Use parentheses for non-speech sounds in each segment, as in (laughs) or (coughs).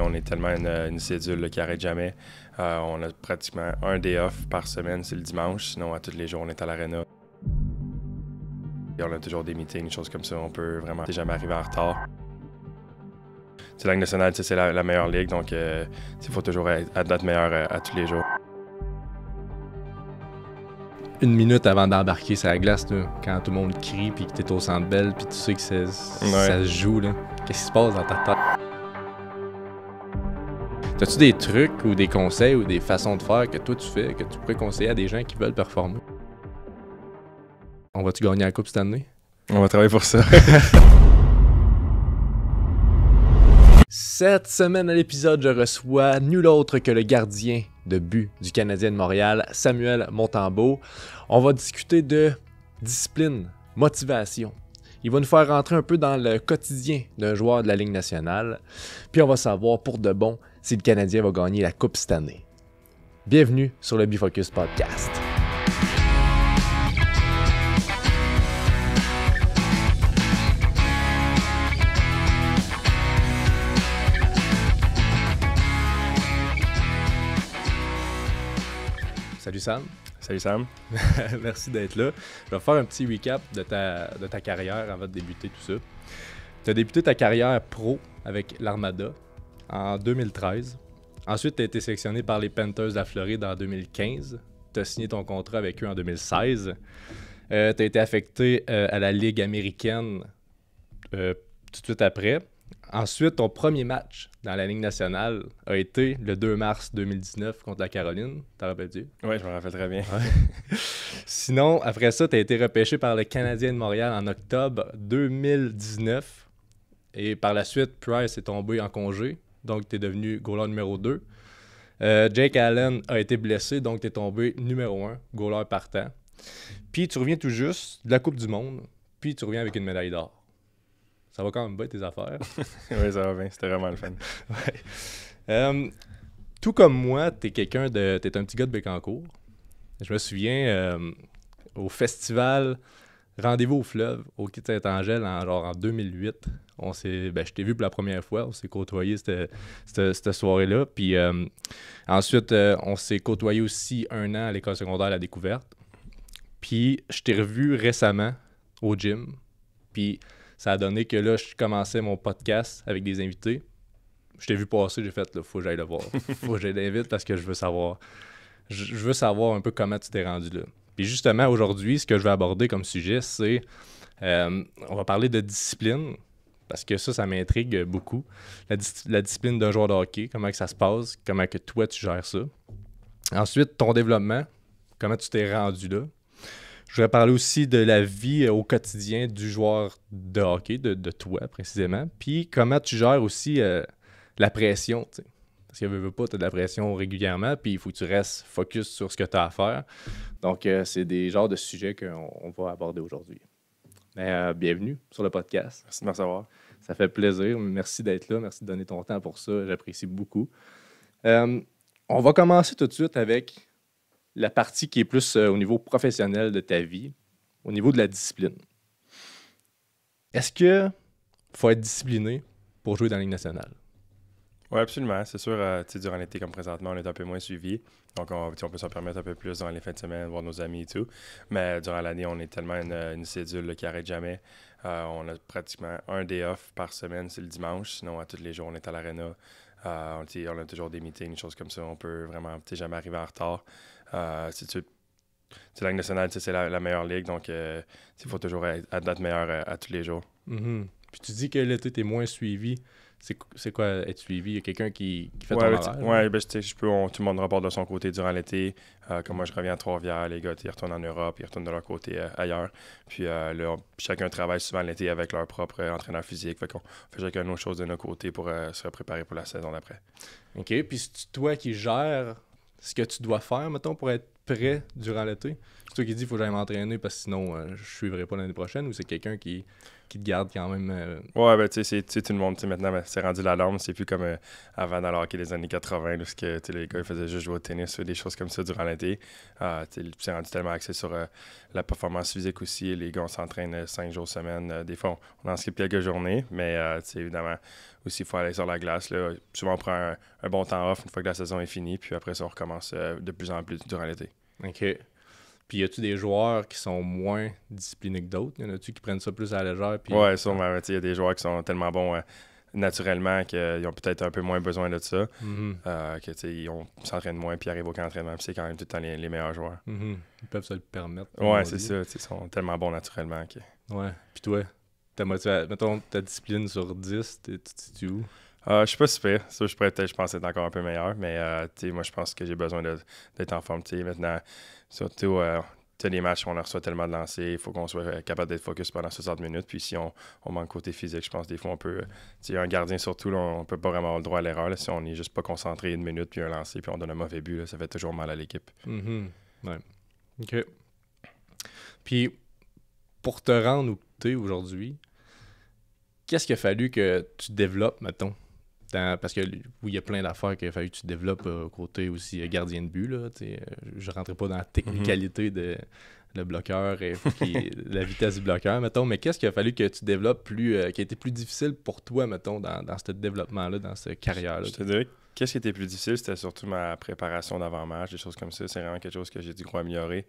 on est tellement une, cédule qui arrête jamais. Euh, on a pratiquement un day off par semaine, c'est le dimanche. Sinon, à tous les jours, on est à l'aréna. on a toujours des meetings, des choses comme ça. On peut vraiment jamais arriver en retard. C'est La Ligue nationale, c'est la, meilleure ligue, donc euh, il faut toujours être notre meilleur euh, à tous les jours. Une minute avant d'embarquer sur la glace, quand tout le monde crie, puis que t'es au centre belle, puis tu sais que ça se joue, qu'est-ce qui se passe dans ta tête? T'as-tu des trucs ou des conseils ou des façons de faire que toi tu fais, que tu pourrais conseiller à des gens qui veulent performer? On va-tu gagner la Coupe cette année? On va travailler pour ça. Cette semaine à l'épisode, je reçois nul autre que le gardien de but du Canadien de Montréal, Samuel Montembeau. On va discuter de discipline, motivation. Il va nous faire rentrer un peu dans le quotidien d'un joueur de la Ligue nationale. Puis on va savoir pour de bon si le Canadien va gagner la Coupe cette année. Bienvenue sur le Bifocus Podcast. Salut Sam. Salut Sam. (laughs) Merci d'être là. Je vais faire un petit recap de ta, de ta carrière avant de débuter tout ça. Tu as débuté ta carrière pro avec l'Armada en 2013. Ensuite, tu as été sectionné par les Panthers de la Floride en 2015. Tu as signé ton contrat avec eux en 2016. Euh, tu as été affecté euh, à la Ligue américaine euh, tout de suite après. Ensuite, ton premier match dans la Ligue nationale a été le 2 mars 2019 contre la Caroline. T'en rappelles-tu? Oui, je me rappelle très bien. (laughs) Sinon, après ça, tu as été repêché par le Canadien de Montréal en octobre 2019. Et par la suite, Price est tombé en congé donc tu es devenu goaler numéro 2. Euh, Jake Allen a été blessé, donc tu es tombé numéro 1, goaler partant. Puis tu reviens tout juste de la Coupe du Monde, puis tu reviens avec une médaille d'or. Ça va quand même bien tes affaires. (laughs) oui, ça va bien, c'était vraiment le fun. (laughs) Euh, tout comme moi, tu es quelqu'un de. Tu un petit gars de Bécancourt. Je me souviens euh, au festival Rendez-vous au fleuve, au de Saint-Angèle, en, genre en 2008. On s'est, ben, je t'ai vu pour la première fois, on s'est côtoyé cette, soirée-là. Puis euh, ensuite, euh, on s'est côtoyé aussi un an à l'école secondaire à la découverte. Puis je t'ai revu récemment au gym. Puis ça a donné que là, je commençais mon podcast avec des invités. Je t'ai vu passer, j'ai fait, il faut que j'aille le voir. (laughs) faut que j'aille l'invite parce que je veux savoir. je veux savoir un peu comment tu t'es rendu là. Puis justement, aujourd'hui, ce que je vais aborder comme sujet, c'est euh, on va parler de discipline, parce que ça, ça m'intrigue beaucoup. La, discipline d'un joueur de hockey, comment que ça se passe, comment que toi, tu gères ça. Ensuite, ton développement, comment tu t'es rendu là. Je vais parler aussi de la vie euh, au quotidien du joueur de hockey, de, toi précisément, puis comment tu gères aussi euh, la pression. Si elle veux, pas, tu as de la pression régulièrement, puis il faut que tu restes focus sur ce que tu as à faire. Donc, euh, c'est des genres de sujets qu'on va aborder aujourd'hui. Mais euh, bienvenue sur le podcast. Merci de me recevoir. Ça fait plaisir. Merci d'être là. Merci de donner ton temps pour ça. J'apprécie beaucoup. Euh, on va commencer tout de suite avec la partie qui est plus au niveau professionnel de ta vie, au niveau de la discipline. Est-ce qu'il faut être discipliné pour jouer dans la Ligue nationale? Oui, absolument. C'est sûr, euh, durant l'été, comme présentement, on est un peu moins suivi. Donc, on, peut s'en permettre un peu plus dans les fins de semaine, voir nos amis et tout. Mais euh, durant l'année, on est tellement une, euh, cédule qui arrête jamais. Euh, on a pratiquement un day off par semaine, c'est le dimanche. Sinon, à tous les jours, on est à l'aréna. on, a toujours des meetings, des choses comme ça. On peut vraiment jamais arriver en retard. si c'est la Ligue nationale, c'est la, meilleure ligue, donc il faut toujours être, meilleur à tous les jours. Mm-hmm. Puis tu dis que l'été, tu es moins suivi. C'est quoi être suivi? Il y a quelqu'un qui, fait ton ben, je peux, tout le monde reporte de son côté durant l'été. Euh, comme moi, je reviens à Trois-Rivières, les gars, ils retournent en Europe, ils retournent de leur côté euh, ailleurs. Puis euh, là, chacun travaille souvent l'été avec leur propre entraîneur physique. Fait qu'on fait chacun nos choses de notre côté pour se préparer pour la saison d'après. OK. Puis c'est toi qui gères ce que tu dois faire, mettons, pour être prêt durant l'été? C'est toi qui dis, il faut que j'aille m'entraîner parce que sinon, je ne suivrai pas l'année prochaine ou c'est quelqu'un qui qui te garde quand même. Euh, ouais, ben tu sais, tout le monde, maintenant, ben, c'est rendu l'alarme. C'est plus comme euh, avant dans le hockey des années 80, lorsque les gars faisaient juste jouer au tennis ou des choses comme ça durant l'été. Euh, c'est rendu tellement axé sur euh, la performance physique aussi. Les gars, on s'entraîne cinq jours semaine. des fois, on, en skip quelques journées, mais évidemment, aussi, il faut aller sur la glace. Là. Souvent, on prend un, bon temps off une fois que la saison est finie, puis après ça, on recommence de plus en plus durant l'été. OK. Puis y a-tu des joueurs qui sont moins disciplinés que d'autres? Y en a-tu qui prennent ça plus à la légère? Ouais, sûrement. Il y a des joueurs qui sont tellement bons euh, naturellement qu'ils ont peut-être un peu moins besoin de ça. Mm-hmm. Euh, ils s'entraînent moins puis arrivent au camp d'entraînement. c'est quand même tout le temps les, meilleurs joueurs. Mm-hmm. Ils peuvent se le permettre. Ouais, c'est ça. Ils sont tellement bons naturellement. Ouais. Puis toi, ta motivation, mettons ta discipline sur 10, tu es où? Euh, je suis pas super. Ça, je pourrais peut-être, je pense, être encore un peu meilleur, mais euh, moi, je pense que j'ai besoin d'être en forme. maintenant, Surtout, euh, les matchs, on reçoit tellement de lancers, il faut qu'on soit euh, capable d'être focus pendant 60 minutes. Puis si on, on, manque côté physique, je pense des fois on peut. Euh, tu un gardien surtout, là, on peut pas vraiment avoir le droit à l'erreur. Si on n'est juste pas concentré une minute, puis un lancer, puis on donne un mauvais but, ça fait toujours mal à l'équipe. Mm-hmm. ouais. OK. Puis pour te rendre où tu es aujourd'hui, qu'est-ce qu'il a fallu que tu développes, mettons, parce que oui, il y a plein d'affaires qu'il a fallu que tu développes euh, côté aussi euh, gardien de but. Là, euh, je ne rentrais pas dans la mhm. technicalité de le bloqueur et la vitesse du bloqueur, mettons, mais qu'est-ce qu'il a fallu que tu développes plus qui a été plus difficile pour toi, mettons, dans, ce développement-là, dans cette carrière-là? Je te qu'est-ce qui était plus difficile, c'était surtout ma préparation d'avant-match, des choses comme ça. C'est vraiment quelque chose que j'ai dû gros améliorer.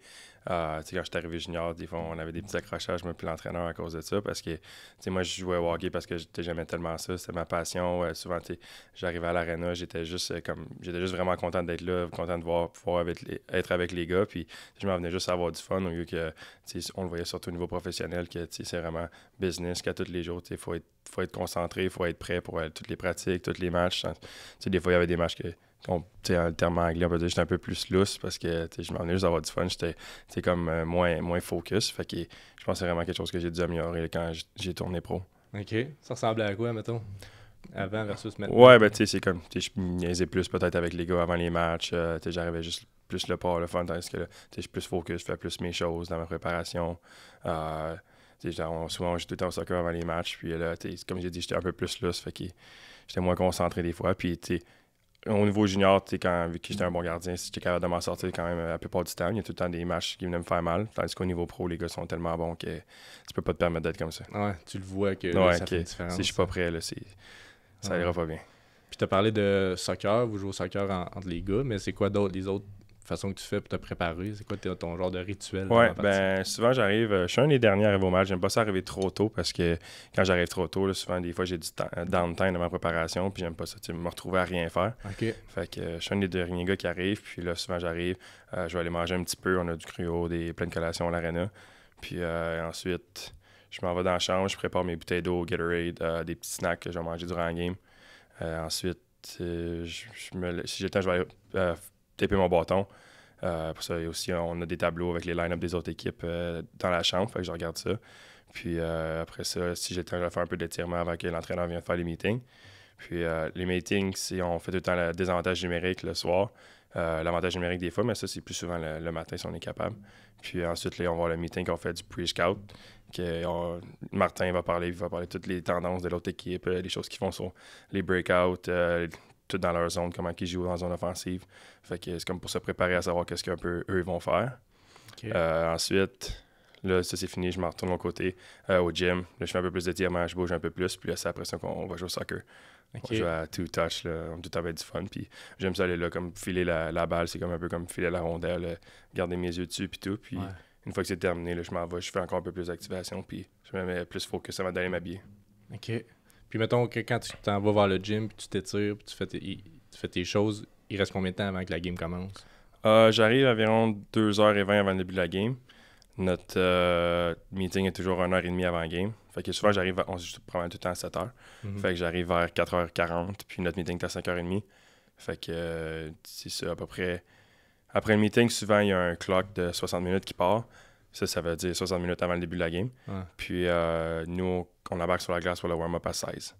Euh, quand j'étais arrivé junior, on avait des petits accrochages, moi, puis l'entraîneur à cause de ça, parce que, moi, je jouais au hockey parce que jamais tellement ça, c'était ma passion. souvent, j'arrivais à l'aréna, j'étais juste euh, comme, j'étais juste vraiment content d'être là, content de voir, pouvoir avec les, être avec les gars, puis je m'en venais juste à avoir du fun au lieu que, on le voyait surtout au niveau professionnel, que, c'est vraiment business qu'à tous les jours, Il faut être, faut être concentré, faut être prêt pour euh, toutes les pratiques, tous les matchs. des fois, il y avait des matchs que on, un terme anglais, on peut dire j'étais un peu plus lousse parce que je m'en venais juste avoir du fun. J'étais comme euh, moins, moins focus. Fait que je pense que c'est vraiment quelque chose que j'ai dû améliorer quand j'ai tourné pro. OK. Ça ressemblait à quoi, mettons? Avant versus maintenant? Ouais, ben tu sais, c'est comme, je niaisais plus peut-être avec les gars avant les matchs. Euh, j'arrivais juste plus le pas, le fun, tandis que je suis plus focus, je fais plus mes choses dans ma préparation. Euh, souvent, j'étais en le soccer avant les matchs. Puis là, comme j'ai dit, j'étais un peu plus lousse. Fait que j'étais moins concentré des fois. Puis, tu au niveau junior, quand, vu que j'étais mm. un bon gardien, si j'étais capable de m'en sortir quand même euh, la plupart du temps. Il y a tout le temps des matchs qui venaient me faire mal. Tandis qu'au niveau pro, les gars sont tellement bons que tu peux pas te permettre d'être comme ça. Ouais, tu le vois que ça Si je suis pas prêt, là, ça ira pas bien. Puis tu as parlé de soccer, vous jouez au soccer entre les gars, mais c'est quoi d'autres les autres façon que tu fais pour te préparer? C'est quoi ton genre de rituel? ouais ben souvent j'arrive, euh, je suis un des derniers à arriver au match. J'aime pas ça arriver trop tôt parce que quand j'arrive trop tôt, là, souvent des fois j'ai du downtime dans ma préparation, puis j'aime pas ça, tu me retrouver à rien faire. OK. Fait que euh, je suis un des derniers gars qui arrive, puis là souvent j'arrive, euh, je vais aller manger un petit peu, on a du cruau, des pleines collations à l'arena. Puis ensuite, je m'en vais dans la chambre, je prépare mes bouteilles d'eau, Gatorade, des petits snacks que je vais manger durant le game. ensuite, si j'ai le temps, je vais taper mon bâton. Euh, pour ça, aussi, euh, on a des tableaux avec les line-up des autres équipes euh, dans la chambre, fait que je regarde ça. Puis après ça, si j'ai le temps, je vais faire un peu d'étirement avant que l'entraîneur vienne faire les meetings. Puis les meetings, si on fait tout le temps des désavantage numérique le soir, l'avantage numérique des fois, mais ça, c'est plus souvent le, matin si on est capable. Puis ensuite, on on voit le meeting qu'on fait du pre-scout. Que Martin va parler, il va parler de toutes les tendances de l'autre équipe, les choses qu'ils font sur les breakouts, tout dans leur zone, comment ils jouent dans zone offensive, fait que c'est comme pour se préparer à savoir qu'est-ce qu'un peu eux vont faire. Euh, ensuite, là, ça c'est fini, je m'en retourne de mon côté euh, au gym. Là, je fais un peu plus de je bouge un peu plus. Puis là, c'est après ça qu'on va jouer au soccer. On joue à two touch, on tout avoir du fun. Puis j'aime ça aller là, comme filer la, balle, c'est comme un peu comme filer la rondelle, euh, garder mes yeux dessus, puis tout. Puis une fois que c'est terminé, là, je m'en vais, je fais encore un peu plus d'activation, puis je me mets plus focus avant d'aller m'habiller. OK. Puis mettons que quand tu t'en vas vers le gym, puis tu t'étires, tu fais tes, tu fais tes choses, il reste combien de temps avant que la game commence? Euh, j'arrive environ 2h20 avant le début de la game. Notre euh, meeting est toujours 1h30 avant la game. Fait que souvent, j'arrive, on se promène tout le temps à 7h. Mhm. Fait que j'arrive vers 4h40, puis notre meeting est à 5h30. Fait que euh, c'est ça, à peu près. Après le meeting, souvent, il y a un clock de 60 minutes qui part. Ça, ça veut dire 60 minutes avant le début de la game. Puis nous, on, on embarque sur la glace pour le warm-up à 16.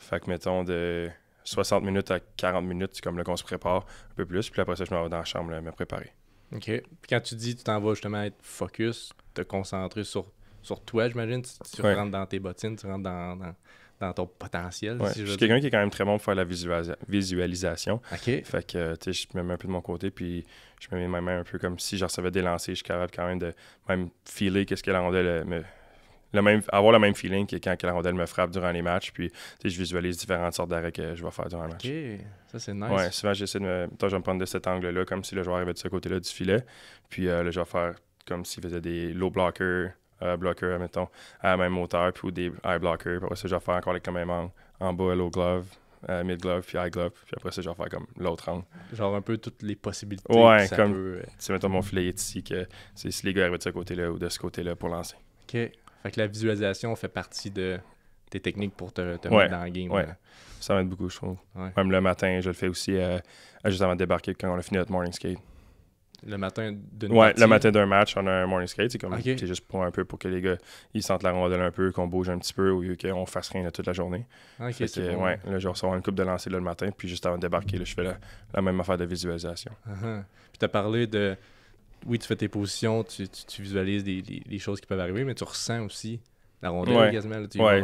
Fait que mettons de 60 minutes à 40 minutes, c'est comme là qu'on se prépare un peu plus. Puis après ça, je me vais dans la chambre me préparer. OK. Puis quand tu dis tu t'en vas justement être focus, te concentrer sur, sur toi, j'imagine, tu, rentres dans tes bottines, tu rentres dans, ton potentiel. je, suis quelqu'un qui est quand même très bon pour faire la visualisation. OK. Fait que, tu sais, je me mets un peu de mon côté, puis je me mets ma main un peu comme si je recevais des lancers. Je suis capable quand même de même filer qu'est-ce qu'elle rendait euh, le avoir le même feeling que quand la rondelle me frappe durant les matchs. Puis, je visualise différentes sortes d'arrêts que je vais faire durant le match. OK, ça, c'est nice. Ouais, souvent, j'essaie de me. Toi, prendre de cet angle-là, comme si le joueur avait de ce côté-là du filet. Puis, le euh, là, je vais faire comme s'il faisait des low blockers, euh, blockers, admettons, à la même hauteur, puis ou des high blockers. Puis après ça, je vais faire encore avec le même angle, en bas, low glove. Euh, mid glove puis high glove puis après ça je vais faire comme l'autre angle genre un peu toutes les possibilités ouais comme peut... tu sais mon filet ici que c'est si les gars arrivent de ce côté là ou de ce côté là pour lancer ok fait que la visualisation fait partie de tes techniques pour te, te mettre dans le game. Ouais. Hein. Ça m'aide beaucoup, je trouve. Même le matin, je le fais aussi euh, juste avant de débarquer quand on a fini notre morning skate. Le matin d'une Ouais, le matin d'un match, on a un morning skate. C'est comme c'est juste pour un peu pour que les gars ils sentent la rondelle un peu, qu'on bouge un petit peu au lieu qu'on fasse rien toute la journée. Ok, que, Ouais, là, je recevoir une coupe de lancer le matin, puis juste avant de débarquer, je fais la, même affaire de visualisation. Uh-huh. Puis tu as parlé de oui, tu fais tes positions, tu, visualises des, les choses qui peuvent arriver, mais tu ressens aussi la rondelle ouais. quasiment. tu ouais,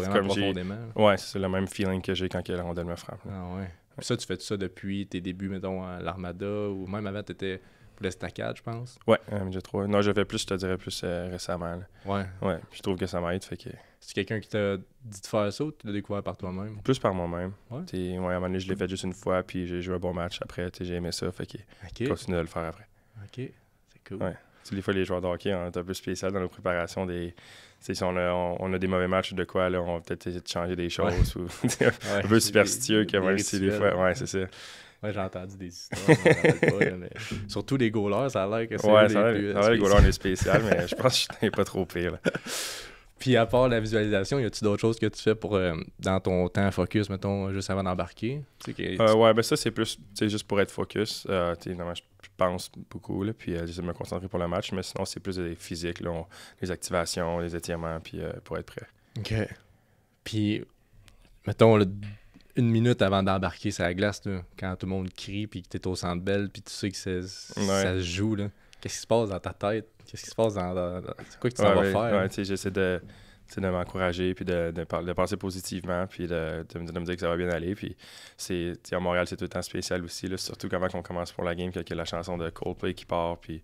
c'est le même feeling que j'ai quand la rondelle me frappe. Ah ouais. ça, tu fais ça depuis tes débuts, mettons, à l'Armada ou même avant, tu étais pour l'Estacade, je pense. Ouais, j'ai euh, trop. Non, je fais plus, je te dirais plus euh, récemment. Ouais. Ouais, je trouve que ça m'aide. Fait que... C'est quelqu'un qui t'a dit de faire ça ou tu l'as découvert par toi-même Plus par moi-même. Ouais. ouais. À un moment donné, je l'ai fait juste une fois, puis j'ai joué un bon match après, j'ai aimé ça. Fait que continue de le faire après. Ok. Ouais. des fois, les joueurs de hockey, on est un peu spécial dans nos préparations. Des... Si on a, on, a, des mauvais matchs de quoi, là, on va peut-être essayer de changer des choses ou (laughs) un peu superstitieux comme même des fois. Ouais, c'est ça. j'ai entendu des histoires. Surtout les goalers, ça a l'air que c'est. Ouais, ça a euh, les goalers, on est spécial, mais je pense que je n'ai pas trop pire. (laughs) Puis à part la visualisation, y a t il d'autres choses que tu fais pour euh, dans ton temps focus, mettons, juste avant d'embarquer? Euh, ouais, ben ça, c'est plus juste pour être focus. Euh, pense beaucoup, là, puis euh, j'essaie de me concentrer pour le match, mais sinon, c'est plus des physiques, les activations, les étirements, puis euh, pour être prêt. OK. Puis, mettons, une minute avant d'embarquer sur la glace, quand tout le monde crie, puis que t'es au centre belle, puis tu sais que ça se joue, là. Qu'est-ce qui se passe dans ta tête? Qu'est-ce qui se passe dans... C'est quoi que tu faire? j'essaie de de m'encourager, puis de, de, penser positivement, puis de, me dire que ça va bien aller. Puis c'est, à Montréal, c'est tout le temps spécial aussi, là, surtout quand on commence pour la game, qu'il y a la chanson de Coldplay qui part, puis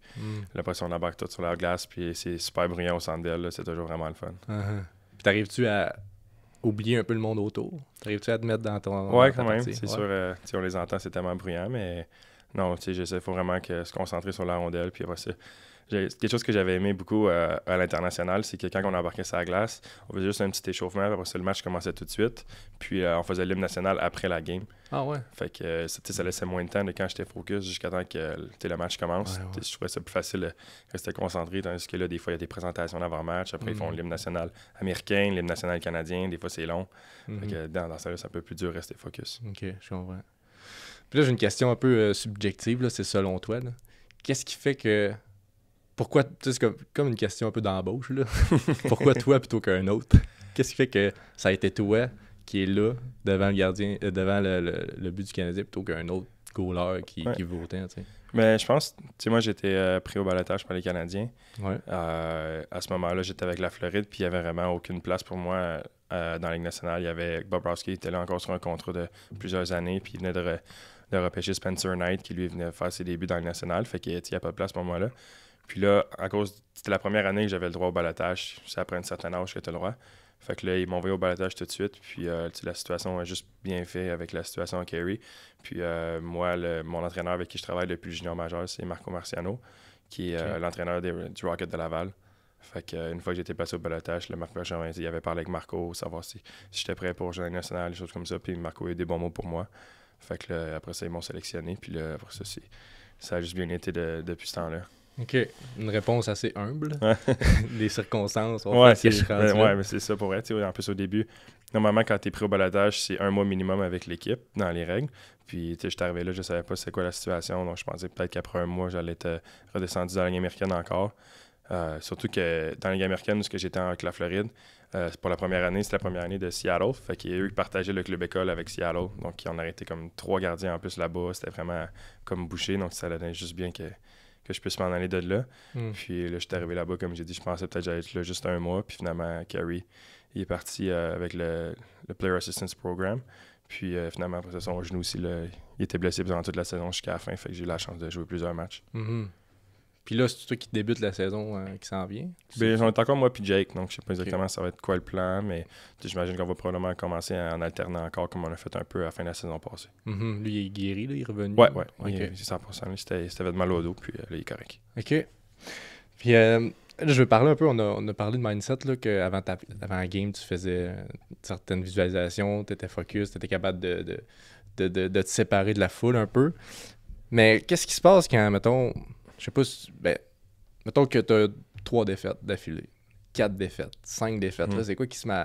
l'impression mm. on embarque tout sur la glace, puis c'est super bruyant au centre c'est toujours vraiment le fun. Uh-huh. Puis t'arrives-tu à oublier un peu le monde autour? T'arrives-tu à te mettre dans ton. Ouais, quand même, c'est sûr, euh, si on les entend, c'est tellement bruyant, mais non, tu sais, il faut vraiment que, se concentrer sur la rondelle, puis après quelque chose que j'avais aimé beaucoup euh, à l'international, c'est que quand on embarquait sur la glace, on faisait juste un petit échauffement, parce que le match commençait tout de suite, puis euh, on faisait l'hymne national après la game. Ah ouais? Fait que euh, ça laissait moins de temps de quand j'étais focus jusqu'à temps que le match commence. Je trouvais ça plus facile de rester concentré, tandis que là, des fois, il y a des présentations d'avant-match, après ils font mhm. l'hymne national américain, l'hymne national canadien, des fois c'est long. Mhm. dans, ça, c'est un peu plus dur de rester focus. Ok, je comprends. Puis là, j'ai une question un peu subjective, c'est selon toi. Qu'est-ce qui fait que pourquoi, tu sais, comme, comme une question un peu d'embauche, là. (laughs) pourquoi toi plutôt qu'un autre? Qu'est-ce qui fait que ça a été toi qui est là devant le gardien, euh, devant le, but du Canadien plutôt qu'un autre goaler qui, votait? qui Mais je pense, tu sais, moi j'étais euh, pris au balotage par les Canadiens. Euh, à ce moment-là, j'étais avec la Floride, puis il n'y avait vraiment aucune place pour moi dans la Ligue nationale. Il y avait Rowski qui était là encore sur un contrat de plusieurs années, puis il venait de, de repêcher Spencer Knight, qui lui venait faire ses débuts dans la Ligue nationale, fait qu'il n'y a pas de place pour moi là. Puis là, à cause, c'était la première année que j'avais le droit au balotage. C'est après un certain âge que tu le droit. Fait que là, ils m'ont envoyé au balotage tout de suite. Puis euh, la situation a juste bien fait avec la situation à Kerry. Puis euh, moi, mon entraîneur avec qui je travaille depuis le junior majeur, c'est Marco Marciano, qui est euh, l'entraîneur du Rocket de Laval. Fait que, une fois que j'étais passé au balotage, le Marco Marciano, il avait parlé avec Marco, savoir si, j'étais prêt pour Journée national, des choses comme ça. Puis Marco a eu des bons mots pour moi. Fait que là, après ça, ils m'ont sélectionné. Puis là, après ça, ça a juste bien été depuis ce temps-là. OK. Une réponse assez humble. les (laughs) circonstances. On c'est ben ouais, mais c'est ça pour être. En plus, au début, normalement, quand tu es pris au baladage, c'est un mois minimum avec l'équipe dans les règles. Puis, tu je suis arrivé là, je ne savais pas c'est quoi la situation. Donc, je pensais peut-être qu'après un mois, j'allais être euh, redescendu dans la ligne américaine encore. Euh, surtout que dans la ligue américaine, que j'étais avec la Floride, euh, pour la première année, c'était la première année de Seattle. Fait qu'il a partageaient le club école avec Seattle. Donc, ils ont arrêté comme trois gardiens en plus là-bas. C'était vraiment comme bouché. Donc, ça donnait juste bien que que je puisse m'en aller de là. Hmm. Puis là, j'étais arrivé là-bas, comme j'ai dit, je pensais peut-être que j'allais être là juste un mois. Puis finalement, Carrie, il est parti euh, avec le, Player Assistance Program. Puis euh, finalement, après ça, son genou aussi, il était blessé pendant toute la saison jusqu'à la fin. Fait que j'ai eu la chance de jouer plusieurs matchs. Mm-hmm. Puis là, c'est toi qui débute la saison euh, qui s'en vient. Ben, on est encore moi puis Jake, donc je sais pas exactement ça va être quoi le plan, mais j'imagine qu'on va probablement commencer en alternant encore comme on a fait un peu à la fin de la saison passée. Mm-hmm. Lui, il est guéri, là, il est revenu. Ouais, ouais. C'est Il, 100%. C'était mal au dos, puis euh, là, il est correct. OK. Puis euh, là, je veux parler un peu, on a, on a parlé de mindset, là, qu'avant avant la game, tu faisais certaines visualisations, tu étais focus, tu étais capable de, de, de, de te séparer de la foule un peu. Mais qu'est-ce qui se passe quand, mettons je sais pas si. Ben, mettons que t'as trois défaites d'affilée, quatre défaites, cinq défaites. Hmm. c'est quoi qui se met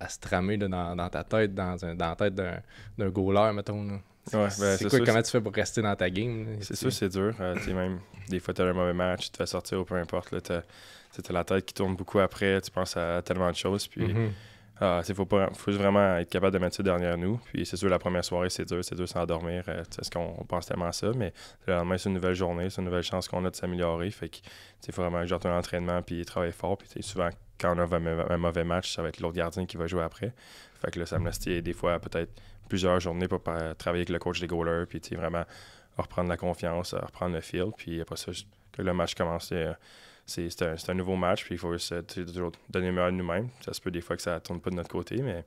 à, se tramer dans, ta tête, dans, la tête d'un, d'un goaler, mettons? ouais, ben, c'est, quoi, comment tu fais pour rester dans ta game? c'est sûr, c'est dur. Euh, même, des fois, tu as un mauvais match, tu te fais sortir ou peu importe. Tu as, la tête qui tourne beaucoup après, tu penses à tellement de choses. Puis, mm-hmm. Ah, il faut, vraiment être capable de mettre ça derrière nous. Puis c'est sûr, la première soirée, c'est dur, c'est dur s'endormir. C'est euh, ce qu'on pense tellement à ça, mais le lendemain, c'est une nouvelle journée, c'est une nouvelle chance qu'on a de s'améliorer. Fait que, il faut vraiment que un entraînement puis travailler fort. Puis souvent, quand on a un, mauvais match, ça va être l'autre gardien qui va jouer après. Fait que là, ça me laisse des fois peut-être plusieurs journées pour travailler avec le coach des goalers. Puis vraiment reprendre la confiance, reprendre le feel. Puis après ça, que le match commence. Euh, c'est un, nouveau match, puis il faut euh, toujours donner le meilleur de nous-mêmes. Ça se peut des fois que ça tourne pas de notre côté, mais.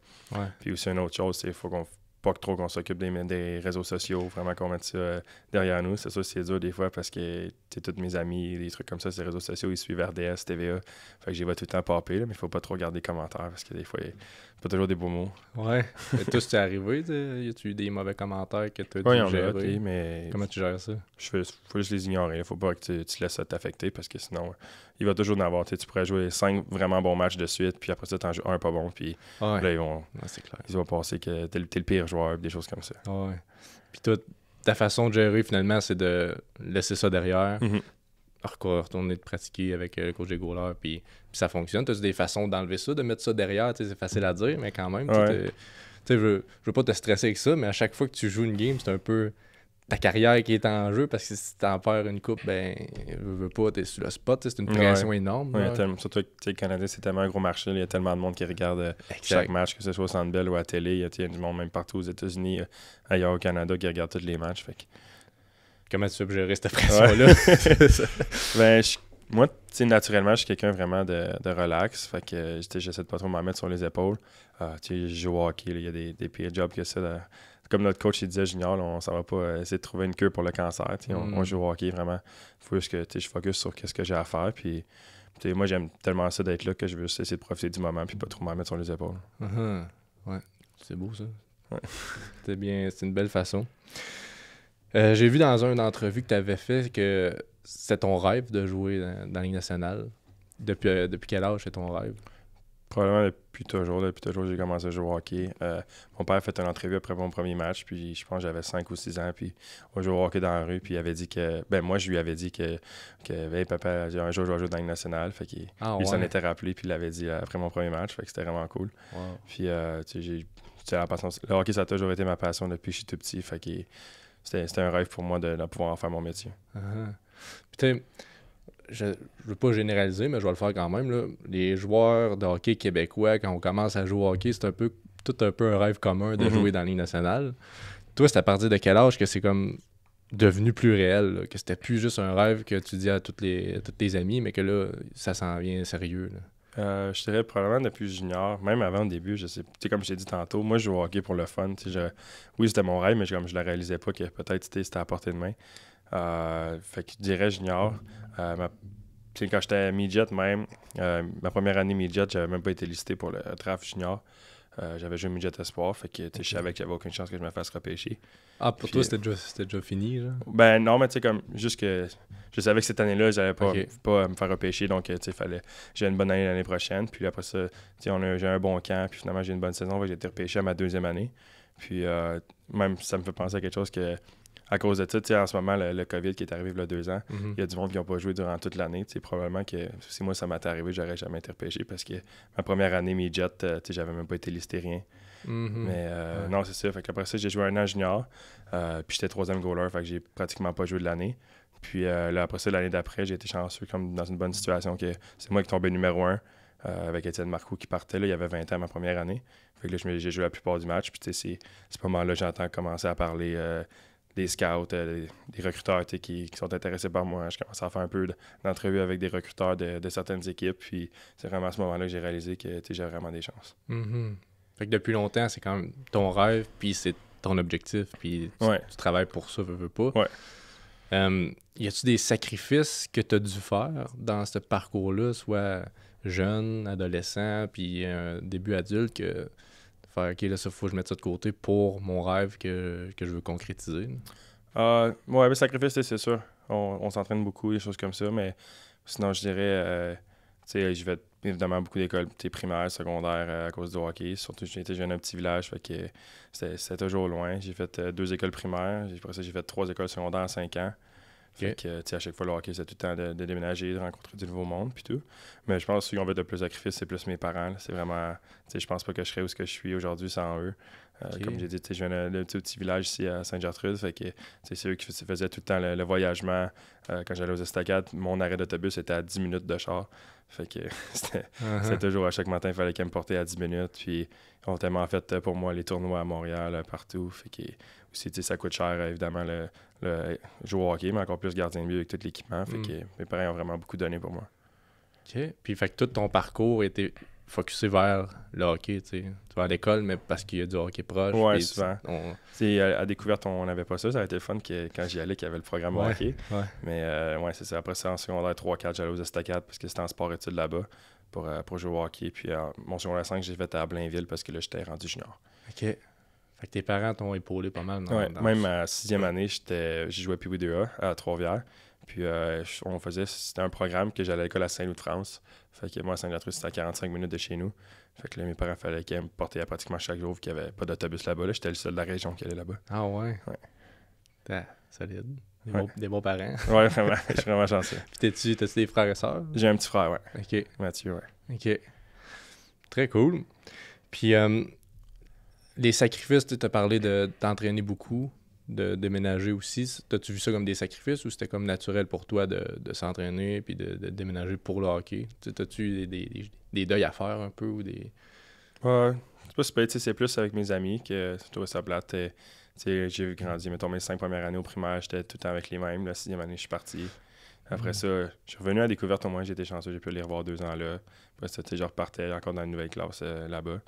Puis aussi, une autre chose, c'est qu'il faut qu'on pas trop qu'on s'occupe des, des, réseaux sociaux, vraiment qu'on mette ça euh, derrière nous. C'est sûr, c'est dur des fois parce que tous mes amis, des trucs comme ça, ces réseaux sociaux, ils suivent RDS, TVA. Fait que j'y vais tout le temps popper, là, mais il faut pas trop regarder les commentaires parce que des fois, pas toujours des beaux mots. Ouais. (laughs) Et toi, c'est arrivé, tu as tu eu des mauvais commentaires que tu as ouais, mais Comment tu gères ça? Je faut juste les ignorer. Il Faut pas que tu, laisses ça t'affecter parce que sinon, euh, il va toujours en avoir. Tu pourrais jouer cinq vraiment bons matchs de suite, puis après ça, tu en joues un pas bon, puis là, ils vont, clair. Ils vont penser que t'es, es le pire joueur, des choses comme ça. Ouais. Puis toi, ta façon de gérer, finalement, c'est de laisser ça derrière, mm-hmm retourner de pratiquer avec euh, le coach des puis, ça fonctionne. Tu as des façons d'enlever ça, de mettre ça derrière, c'est facile à dire, mais quand même, je, veux, veux pas te stresser avec ça, mais à chaque fois que tu joues une game, c'est un peu ta carrière qui est en jeu parce que si tu en perds une coupe, ben, je veux pas, tu es sur le spot, c'est une pression énorme. surtout que le Canada, c'est tellement un gros marché, il y a tellement de monde qui regarde euh, chaque match, que ce soit au ou à la télé, il y a du monde même partout aux États-Unis, euh, ailleurs au Canada, qui regarde tous les matchs. Comment tu veux gérer cette pression-là? (laughs) (laughs) ben, moi, naturellement, je suis quelqu'un vraiment de, de, relax. Fait que j'essaie de pas trop m'en mettre sur les épaules. Ah, je joue au hockey, il y a des, des pires jobs que ça. Comme notre coach il disait, génial on ne va pas euh, essayer de trouver une cure pour le cancer. On, mm. joue au hockey vraiment. Il faut juste que je focus sur ce que j'ai à faire. Puis, moi, j'aime tellement ça d'être là que je veux juste essayer de profiter du moment puis pas trop m'en mettre sur les épaules. Uh-huh. ouais. C'est beau ça. (laughs) c'est bien, c'est une belle façon. Euh, j'ai vu dans une entrevue que tu avais fait que c'est ton rêve de jouer dans, la Ligue nationale. Depuis, euh, depuis quel âge c'est ton rêve? Probablement depuis toujours. Depuis toujours, j'ai commencé à jouer au hockey. Euh, mon père a fait une entrevue après mon premier match, puis je pense que j'avais 5 ou 6 ans, puis on jouait au hockey dans la rue, puis il avait dit que... Ben, moi, je lui avais dit que, que papa, un jour, je vais jouer dans la Ligue nationale. Fait qu'il ah, s'en était rappelé, puis il l'avait dit après mon premier match, fait que c'était vraiment cool. Puis, euh, tu sais, Le hockey, ça a toujours été ma passion depuis que je suis tout petit, fait que c'était un rêve pour moi de, pouvoir faire mon métier. Uh-huh. putain je ne veux pas généraliser, mais je vais le faire quand même. Les joueurs de hockey québécois, quand on commence à jouer au hockey, c'est un peu tout un peu un rêve commun de mm-hmm. jouer dans la nationale. Toi, c'est à partir de quel âge que c'est comme devenu plus réel, que c'était plus juste un rêve que tu dis à tous les, tes amis, mais que là, ça s'en vient sérieux. Euh, je dirais probablement depuis junior, même avant le début, je sais. comme je t'ai dit tantôt, moi je jouais au hockey pour le fun. oui, c'était mon rêve, mais je, comme je le réalisais pas que peut-être c'était à portée de main. Euh, fait que je dirais junior. Euh, quand j'étais midget même, ma première année midget, j'avais même pas été listé pour le draft junior. j'avais joué midget espoir, fait que je savais qu'il n'y avait aucune chance que je me fasse repêcher. Ah, pour toi, c'était déjà, fini, Ben non, mais tu sais, comme, juste que je savais que cette année-là, je pas, pas euh, me faire repêcher, donc, euh, tu sais, fallait, j'ai une bonne année l'année prochaine, puis après ça, tu sais, j'ai un bon camp, puis finalement, j'ai une bonne saison, j'ai été repêché à ma deuxième année. Puis euh, même, ça me fait penser à quelque chose que, à cause de ça, tu sais, en ce moment, le, COVID qui est arrivé il y a deux ans, mhm. il y a du monde qui n'a pas joué durant toute l'année. Tu sais, probablement que si moi, ça m'était arrivé, j'aurais jamais été repêché parce que ma première année, mes Jets, tu sais, j'avais même pas été listé rien. Mhm. Mais euh, non, c'est ça. Fait après ça, j'ai joué un an junior. Euh, puis j'étais troisième goaler, fait que j'ai pratiquement pas joué de l'année. Puis euh, là, après ça, l'année d'après, j'ai été chanceux, comme dans une bonne situation, que c'est moi qui tombais numéro un avec Étienne Marcoux qui partait. Là, il y avait 20 ans ma première année. Fait que là, j'ai joué la plupart du match. Puis c'est ce moment-là j'entends commencer à parler des scouts, des recruteurs qui, qui, sont intéressés par moi. Je commence à faire un peu d'entrevue avec des recruteurs de, certaines équipes. Puis c'est vraiment à ce moment-là que j'ai réalisé que j'avais vraiment des chances. Mhm. Fait que depuis longtemps, c'est quand même ton rêve, puis c'est ton objectif, puis tu, travailles pour ça, veux, veux pas. Ouais. Hum, y a-tu des sacrifices que tu as dû faire dans ce parcours-là, soit jeune, adolescent, puis début adulte, que faire, OK, là, ça, faut que je mette ça de côté pour mon rêve que, que je veux concrétiser? Euh, ouais, sacrifices, sacrifice, c'est sûr. On, on s'entraîne beaucoup, des choses comme ça, mais sinon, je dirais euh, je vais évidemment beaucoup d'écoles primaires, secondaires euh, à cause du hockey. Surtout, j'ai été un petit village, fait que c'était toujours loin. J'ai fait euh, deux écoles primaires, après ça, j'ai fait trois écoles secondaires en cinq ans. Fait euh, à chaque fois, le hockey, c'est tout le temps de, déménager, de rencontrer du nouveau monde, puis tout. Mais je pense que ceux qui ont fait le plus sacrifice, c'est plus mes parents. C'est vraiment, je pense pas que je serais où je suis aujourd'hui sans eux. Euh, comme j'ai dit, je viens d'un petit village ici à saint gertrude Fait que c'est eux qui faisaient tout le temps le, voyagement. Euh, quand j'allais aux estacades, mon arrêt d'autobus était à 10 minutes de char. Fait que (laughs) uh-huh. c'était toujours à chaque matin, il fallait qu'elle me portait à 10 minutes. Puis ont tellement fait euh, pour moi les tournois à Montréal, partout. Fait que ça coûte cher, évidemment, le, le au hockey, mais encore plus gardien de but avec tout l'équipement. Fait hmm. que mes parents ont vraiment beaucoup donné pour moi. Puis fait que tout ton parcours était Focusé vers le hockey, tu sais. Tu vas à l'école, mais parce qu'il y a du hockey proche. Oui, souvent. Tu euh, À, à, découverte, on n'avait pas ça. Ça a été le fun que, quand j'y allais, qu'il y avait le programme hockey. Mais euh, ouais, c'est ça. Après ça, en secondaire 3-4, j'allais aux estacades parce que c'était en sport-études là-bas pour, euh, pour, jouer au hockey. Puis mon secondaire 5, j'ai fait à Blainville parce que là, j'étais rendu junior. OK. Fait que tes parents t'ont épaulé pas mal. Dans, même à sixième année, j'ai joué à Pee 2A à Trois-Rivières. Puis euh, on faisait, c'était un programme que j'allais à l'école à Saint-Loup-de-France. Fait que moi, à saint france c'était à 45 minutes de chez nous. Fait que là, mes parents fallait qu'ils me portaient à pratiquement chaque jour, vu qu'il n'y avait pas d'autobus là-bas. J'étais le seul de la région qui allait là-bas. Ah ouais? Ouais. solide. Des, Bons, parents. (laughs) ouais, vraiment. Je suis vraiment chanceux. Puis t'es-tu, t'as-tu des frères et sœurs? J'ai un petit frère, ouais. OK. Mathieu, ouais. OK. Très cool. Puis, euh, les sacrifices, tu as parlé de, d'entraîner beaucoup de déménager aussi. T'as-tu vu ça comme des sacrifices ou c'était comme naturel pour toi de, de s'entraîner puis de, déménager pour le hockey? T'as-tu des, des, deuils à faire un peu ou des. Ouais, c'est plus avec mes amis que toi, ça plate. J'ai grandi, mais mes cinq premières années au primaire, j'étais tout le temps avec les mêmes. La sixième année, je suis parti. Après mm. ça, je suis revenu à découverte au moins, j'étais chanceux, j'ai pu les revoir deux ans là. Après ça, je repartais encore dans une nouvelle classe euh, là-bas.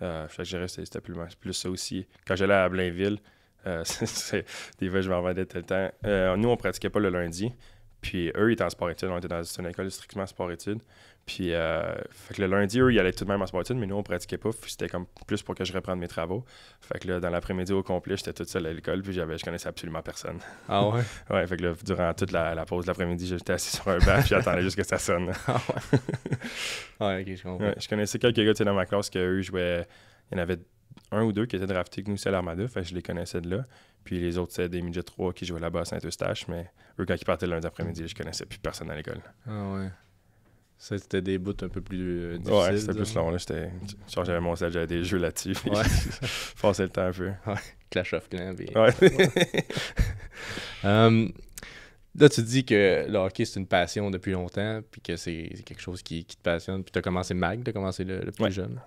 Euh, c'était plus, plus ça aussi. Quand j'allais à Blainville, euh, (laughs) c'est, des je vais le temps. Euh, nous, on pratiquait pas le lundi. Puis eux, ils étaient en sport-études. On était dans une école strictement sport-études. Puis euh, fait que le lundi, eux, ils allaient tout de même en sport-études, mais nous, on pratiquait pas. C'était comme plus pour que je reprenne mes travaux. Fait que là, dans l'après-midi au complet, j'étais tout seul à l'école, puis j'avais, je connaissais absolument personne. Ah ouais? (laughs) ouais, fait que là, durant toute la, pause de l'après-midi, j'étais assis sur un banc, puis j'attendais juste que ça sonne. (laughs) ah ouais? ok, je comprends. je connaissais quelques gars dans ma classe qui, eux, jouaient. Il y en avait un ou deux qui étaient draftés que nous, c'est l'Armada, fait je les connaissais de là. Puis les autres, c'est des midget 3 qui jouaient là-bas à Saint-Eustache, mais eux, quand ils partaient le lundi après-midi, je connaissais plus personne à l'école. Ah ouais. Ça, c'était des bouts un peu plus euh, difficiles. Ouais, c'était plus long. Là. J'étais... J'avais mon sel, j'avais des jeux là-dessus. Ouais. je (laughs) le temps un peu. Ouais. Clash of Clans. Puis... Ouais. (laughs) Um, là, tu dis que le hockey, c'est une passion depuis longtemps, puis que c'est, quelque chose qui, te passionne. Puis tu as commencé MAG, tu as commencé le plus jeune.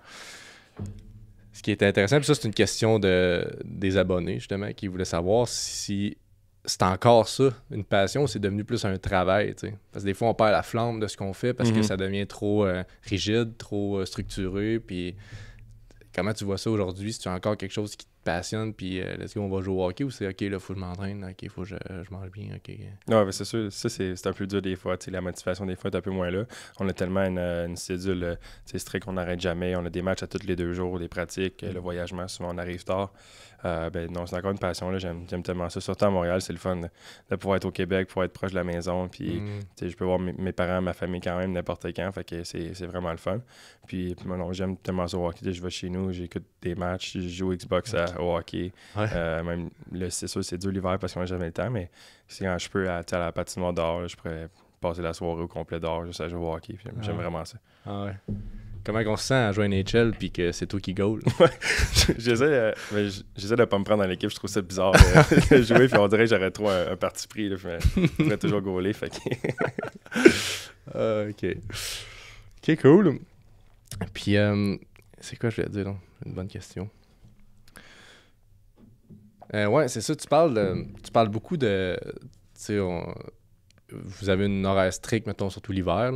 Ce qui est intéressant, puis ça, c'est une question de, des abonnés, justement, qui voulaient savoir si c'est encore ça, une passion, ou c'est devenu plus un travail, tu sais. Parce que des fois, on perd la flamme de ce qu'on fait parce que mhm. ça devient trop euh, rigide, trop euh, structuré, puis comment tu vois ça aujourd'hui, si tu as encore quelque chose qui passionne, puis est-ce euh, qu'on va jouer au hockey, ou c'est OK, là, faut que je m'entraîne, OK, faut que je, mange bien, OK. Non, mais c'est sûr, ça, c'est un peu dur des fois. La motivation, des fois, est un peu moins là. On a tellement une, euh, une cédule euh, strict qu'on n'arrête jamais. On a des matchs à tous les deux jours, des pratiques, le mm. voyagement, souvent, on arrive tard. Euh, ben non, c'est encore une passion. J'aime, tellement ça. Surtout à Montréal, c'est le fun de, pouvoir être au Québec, pouvoir être proche de la maison. Puis, mm. sais, je peux voir mes, parents, ma famille quand même n'importe quand. Fait que c'est, vraiment le fun. Puis, ben non, j'aime tellement ça au hockey. Je vais chez nous, j'écoute des matchs, je joue Xbox à, au hockey. Euh, même, là, c'est sûr, c'est dur l'hiver parce qu'on n'a jamais le temps, mais c'est quand je peux à, à la patinoire dehors, je pourrais passer la soirée au complet dehors, juste à jouer au hockey. J'aime, vraiment ça. Ah comment on se sent à jouer à NHL puis que c'est toi qui goal? (laughs) Ouais. (laughs) J'essaie de euh, de pas me prendre dans l'équipe, je trouve ça bizarre de, (laughs) jouer, puis on dirait que j'aurais trop un, parti pris, là, je toujours goaler. Fait ah, ok. Ok, cool. Puis, euh, c'est quoi je voulais dire, donc? Une bonne question. Euh, ouais, c'est ça, tu parles, tu parles beaucoup de. Tu sais, on vous avez une horaire stricte, mettons, surtout l'hiver,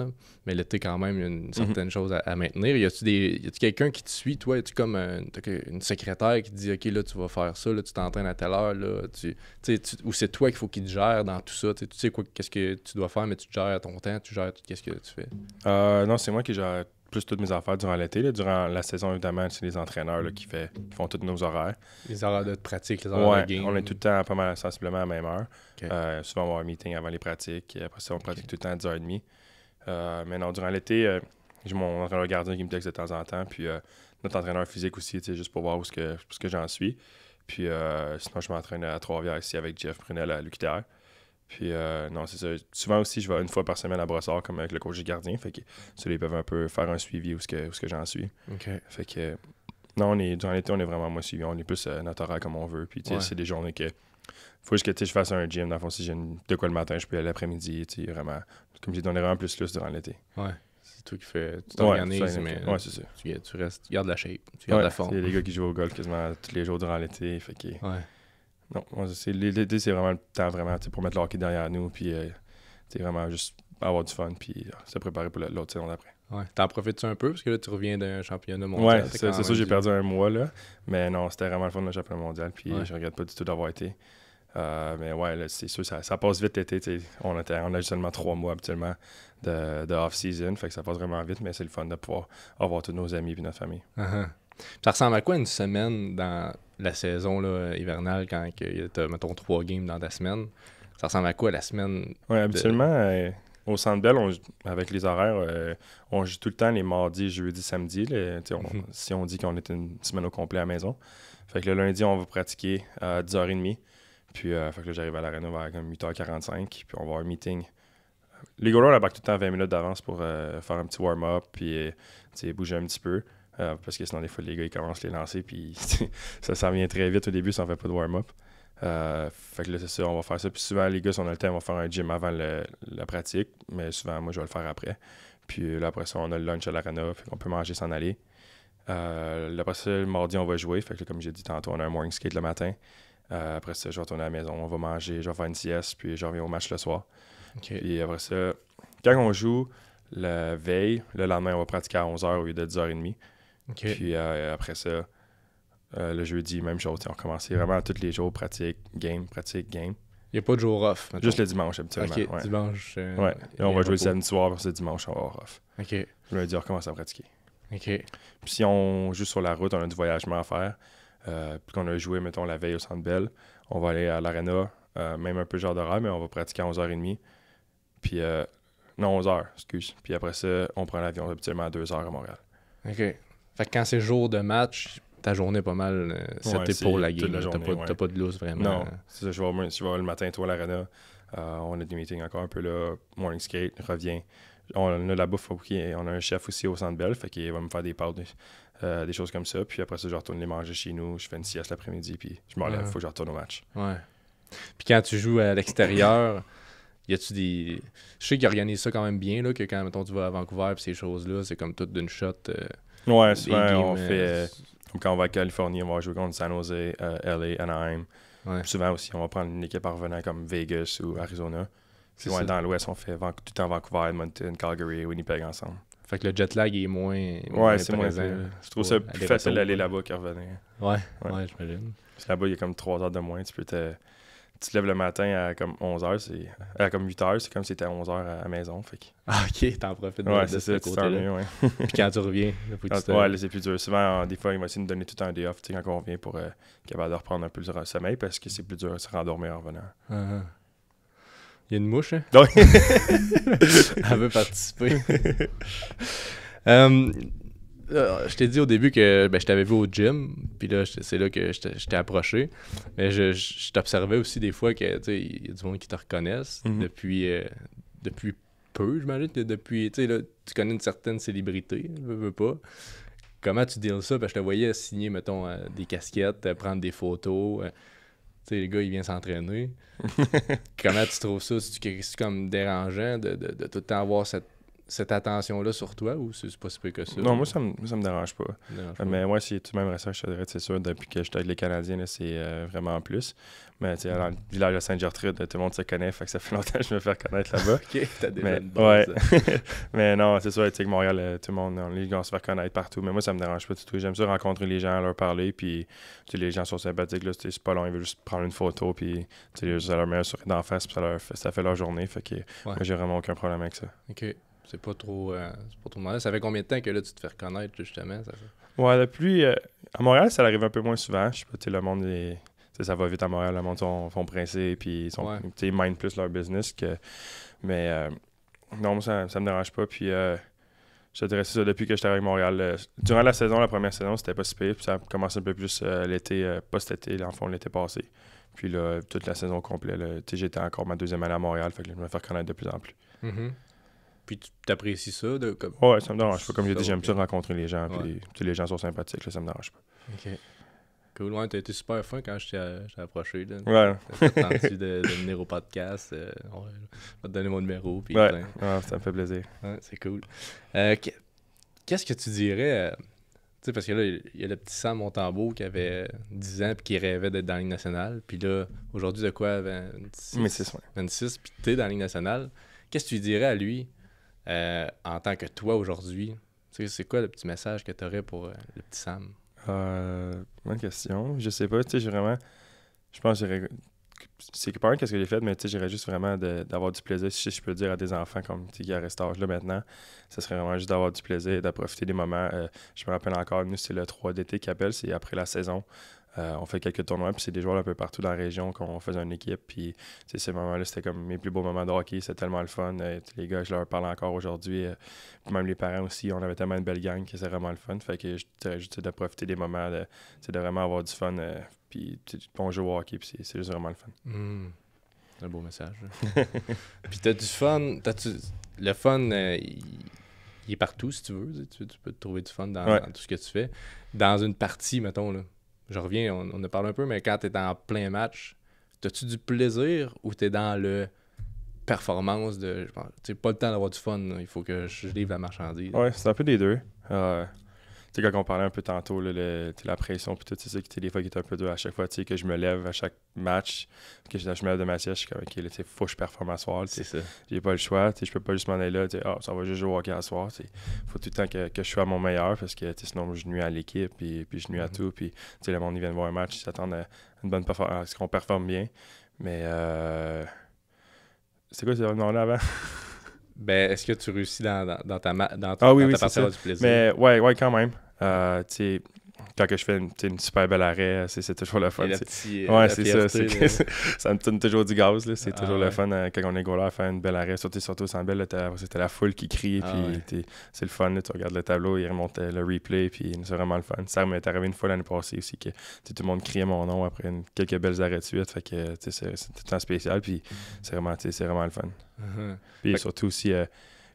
mais l'été, quand même, une mhm. certaine chose à, maintenir. Y a-tu, des, quelqu'un qui te suit, toi Y a-tu comme une secrétaire qui te dit, OK, là, tu vas faire ça, là, tu t'entraînes à telle heure, là, ou c'est toi qu'il faut qu'il te gère dans tout ça Tu sais quoi, qu'est-ce que tu dois faire, mais tu te gères ton temps, tu gères tout, qu'est-ce que tu fais euh, Non, c'est moi qui gère plus toutes mes affaires durant l'été. Durant la saison, évidemment, c'est les entraîneurs qui, fait, font tous nos horaires. Les horaires de pratique, les horaires de game. On est tout le temps pas mal sensiblement à la même heure. Euh, souvent, on va avoir un meeting avant les pratiques. Euh, après ça, on pratique tout le temps 10h30. Euh, mais non, durant l'été, je j'ai mon entraîneur gardien qui me texte de temps en temps. Puis notre entraîneur physique aussi, juste pour voir où ce que, j'en suis. Puis sinon, je m'entraîne à Trois-Rivières ici avec Jeff Prunel à l'UQTR. Puis euh, non, c'est ça. Souvent aussi, je vais une fois par semaine à Brossard, comme avec le coach gardien gardien. Fait que ceux-là, ils peuvent un peu faire un suivi où ce que, que j'en suis. Ok. Fait que non, on est, durant l'été, on est vraiment moins suivi. On est plus euh, notre comme on veut. Puis tu sais c'est des journées que faut juste que je fasse un gym. Dans le fond, si j'ai de quoi le matin, je peux aller l'après-midi. Vraiment, comme j'ai donné vraiment plus plus durant l'été. Ouais. C'est toi qui fais. Tu t'organises, ouais, mais c'est ça. Tu, restes, tu gardes la shape, tu gardes la forme. Il y a des gars qui jouent au golf quasiment tous les jours durant l'été. Fait que... ouais. Non, l'été, c'est vraiment le temps vraiment pour mettre le derrière nous, puis c'est euh, vraiment juste avoir du fun, puis euh, se préparer pour l'autre saison d'après. Ouais. T'en profites-tu un peu? Parce que là, tu reviens d'un championnat mondial. Oui, c'est ça, j'ai perdu un mois, là. Mais non, c'était vraiment le fun, le championnat mondial, puis je regrette pas du tout d'avoir été. Euh, mais ouais, c'est sûr, ça, ça, passe vite l'été. On, on a seulement trois mois habituellement de, off-season, fait que ça passe vraiment vite, mais c'est le fun de pouvoir avoir tous nos amis et notre famille. Uh-huh. Ça ressemble à quoi une semaine dans la saison hivernale quand tu as, mettons, trois games dans ta semaine. Ça ressemble à quoi la semaine? Oui, habituellement, euh, au Centre Bell, avec les horaires, euh, on joue tout le temps les mardis, jeudi, samedi. Mhm. Si on dit qu'on est une semaine au complet à la maison. Fait que le lundi, on va pratiquer à 10h30. Puis euh, fait que j'arrive à l'aréna vers 8h45, puis on va avoir un meeting. Les goalers, on tout le temps 20 minutes d'avance pour faire un petit warm-up, puis bouger un petit peu. Euh, parce que sinon, des fois, les gars, ils commencent à les lancer, puis (laughs) ça s'en vient très vite au début ça on fait pas de warm-up. Euh, fait que là, c'est ça, on va faire ça. Puis souvent, les gars, si on a le temps, on va faire un gym avant la pratique, mais souvent, moi, je vais le faire après. Puis là, après ça, on a le lunch à l'arena, on peut manger, s'en aller. Euh, après ça, le mardi, on va jouer. Fait que comme j'ai dit tantôt, on a un morning skate le matin. après ça, je vais retourner à la maison, on va manger, je vais faire une sieste, puis je reviens au match le soir. Puis après ça, quand on joue, la veille, le lendemain, on va pratiquer à 11h au lieu de 10h30. Puis euh, après ça, euh, le jeudi, même chose. On recommençait vraiment tous les jours, pratique, game, pratique, game. Il n'y a pas de jour off. Juste le dimanche, habituellement. dimanche. Euh, ouais. on va jouer le samedi soir, parce que dimanche, on va avoir off. OK. Lundi, on recommence à pratiquer. Puis si on joue sur la route, on a du voyagement à faire. puis qu'on a joué, mettons, la veille au Centre Bell, on va aller à l'Arena, même un peu genre d'horaire, mais on va pratiquer à 11h30. Puis, non, 11h, excuse. Puis après ça, on prend l'avion habituellement à 2h à Montréal. OK. Fait quand c'est jour de match, ta journée est pas mal c'était euh, pour la game. T'as pas, pas, de loose vraiment. Non, c'est ça. Je vais, le matin, toi, à l'arena. Euh, on a des meetings encore un peu là. Morning skate, revient. On a la bouffe, on a un chef aussi au centre Bell, fait qu'il va me faire des pâtes, euh, des choses comme ça. Puis après ça, je retourne les manger chez nous, je fais une sieste l'après-midi, puis je m'enlève, faut que je retourne au match. Ouais. Puis quand tu joues à l'extérieur, (coughs) y a-tu des. Je sais qu'ils organisent ça quand même bien, là, que quand mettons, tu vas à Vancouver, et ces choses-là, c'est comme tout d'une shot. Ouais, souvent, on fait. Euh, quand on va à Californie, on va jouer contre San Jose, euh, LA, Anaheim. Souvent aussi, on va prendre une équipe en revenant comme Vegas ou Arizona. on ouais, dans l'Ouest, on fait tout le temps Vancouver, Mountain, Calgary, Winnipeg ensemble. Fait que le jet lag est moins. ouais, c'est moins. Je trouve ça plus facile d'aller là-bas qu'à revenir. Ouais, ouais, ouais j'imagine. Là-bas, il y a comme trois heures de moins. Tu peux te tu te lèves le matin à comme 11h, c'est à comme 8h, c'est comme si c'était à 11h à la maison. Fait ah, ok, t'en profites de, ouais, c'est ça c'est là (laughs) Puis quand tu reviens, faut que tu ouais, c'est plus dur. Souvent, des fois, ils vont aussi de donner tout un day off quand on revient pour euh, capable de reprendre un peu le sommeil parce que c'est plus dur de se rendormir en revenant. Uh-huh. Il y a une mouche, hein? (laughs) Elle veut participer. (laughs) Euh, euh, je t'ai dit au début que ben, je t'avais vu au gym, puis là, c'est là que je t'ai approché. Mais je, t'observais aussi des fois que y a du monde qui te reconnaissent mhm. depuis, euh, depuis peu, j'imagine. Depuis, tu connais une certaine célébrité, ne veux pas. Comment tu deals ça? Parce que je te voyais signer, mettons, euh, des casquettes, prendre des photos. tu sais, le gars, il vient s'entraîner. (laughs) Comment tu trouves ça? C'est comme dérangeant de, de, tout le temps avoir cette cette attention-là sur toi ou c'est pas si peu que ça? Non, moi, ça me, ça me dérange pas. mais moi, ouais, si tu m'aimerais ça, je te dirais, c'est sûr, depuis que je avec les Canadiens, c'est vraiment euh, vraiment plus. Mais tu sais, dans le village de saint gertrude tout le monde se connaît, fait que ça fait (laughs) longtemps que je me fais reconnaître là-bas. (laughs) ok, t'as des mais, ouais. (laughs) mais non, c'est sûr, tu sais, que Montréal, euh, tout le monde, on, les gens se fait reconnaître partout. Mais moi, ça me dérange pas du tout. J'aime ça rencontrer les gens, leur parler, puis tu les gens sont sympathiques, là, c'est pas long, ils veulent juste prendre une photo, puis tu sais, ça leur met un sourire d'en face, puis ça, fait leur journée. Fait que moi, j'ai vraiment aucun problème avec ça. Ok. C'est pas trop. Euh, pas trop Ça fait combien de temps que là tu te fais reconnaître justement? Ça Ouais, depuis. Euh, à Montréal, ça arrive un peu moins souvent. Je sais pas, tu sais, le monde est. ça va vite à Montréal, le monde sont, sont et puis ils sont mind plus leur business que. Mais euh, non, ça, ça me dérange pas. Puis euh, je te ça depuis que j'étais avec Montréal. durant la saison, la première saison, c'était pas si pire. Puis ça a commencé un peu plus l'été, post cet été, fond, l'été passé. Puis là, toute la saison complète, tu sais, j'étais encore ma deuxième année à Montréal, fait que je me fais reconnaître de plus en plus. Mm-hmm. Puis tu apprécies ça? De, comme... Ouais, ça me dérange pas. Comme j'ai dit, j'aime plus rencontrer les gens. les, gens sont sympathiques, ça me dérange pas. Ok. Cool. Ouais, t'as été super fun quand je t'ai approché. Là. Ouais. de, de, venir au podcast. Euh, on va te donner mon numéro. Puis ouais. Ah, ça me fait plaisir. c'est cool. Euh, qu'est-ce que tu dirais? Euh, tu sais, parce que là, il y a le petit Sam Montambeau qui avait 10 ans puis qui rêvait d'être dans la Ligue nationale. Puis là, aujourd'hui, de quoi? 26, 26, ouais. 26 puis t'es dans la Ligue nationale. Qu'est-ce que tu dirais à lui? Euh, en tant que toi aujourd'hui, c'est quoi le petit message que tu aurais pour euh, le petit Sam? Euh, bonne question. Je sais pas, tu sais, j'ai vraiment. Je pense que c'est pas qu'est-ce que j'ai fait, mais tu sais, j'irais juste vraiment d'avoir du plaisir, si je peux dire à des enfants comme tu qui à là maintenant, ce serait vraiment juste d'avoir du plaisir, et d'approfiter des moments. Euh, je me rappelle encore, nous, c'est le 3 d'été qui appelle, c'est après la saison. Euh, on fait quelques tournois, puis c'est des joueurs un peu partout dans la région qu'on faisait une équipe. Puis ces moments-là, c'était comme mes plus beaux moments de hockey. C'était tellement le fun. Euh, les gars, je leur parle encore aujourd'hui. Euh, même les parents aussi, on avait tellement une belle gang que c'est vraiment le fun. Fait que juste de profiter des moments, de, de vraiment avoir du fun. puis bon jouer au hockey, puis c'est juste vraiment le fun. Mmh. C'est un beau message. (laughs) puis t'as du fun. Le fun, il est partout si tu veux. Tu, peux trouver du fun dans, tout ce que tu fais. Dans une partie, mettons, là je reviens, on, on a parlé un peu, mais quand t'es en plein match, tas tu du plaisir ou t'es dans le performance de. Tu pas le temps d'avoir du fun, il faut que je livre la marchandise. Ouais, c'est un peu des deux. Euh, sais, quand on parlait un peu tantôt, là, le, la pression, puis tout, c'est ça qui, des fois, qui est un peu dur à chaque fois, tu sais, que je me lève à chaque match, que je, me lève de ma siège, je suis comme, OK, faut que je performe à soir, c'est ça. J'ai pas le choix, tu sais, je peux pas juste m'en aller là, tu sais, oh, ça va juste jouer au hockey à soir, tu Faut tout le temps que, que je sois à mon meilleur, parce que, tu sais, sinon, je nuis à l'équipe, puis, puis je nuis à mm-hmm. tout, puis, tu sais, le monde, ils viennent voir un match, ils s'attendent à une bonne performance, ce qu'on performe bien, mais, euh... c'est quoi, c'est nom-là avant? (laughs) ben, est-ce que tu réussis dans, dans, dans ta, dans, ah, dans ta partie du plaisir? Mais ouais, ouais, quand même. Euh, quand je fais une, super belle arrêt, c'est toujours le fun. ouais, c'est ça. ça me donne toujours du gaz. C'est toujours le fun quand on est à faire une belle arrêt. Surtout, surtout sans belle, c'était la foule qui crie. Ah, c'est le fun. tu regardes le tableau, il remonte euh, le replay. c'est vraiment le fun. Ça m'est arrivé une fois l'année passée aussi que tout le monde criait mon nom après quelques belles arrêts de suite. Fait que c'est tout le temps spécial. Mm. c'est vraiment, le fun. (laughs) Puis surtout aussi. Euh,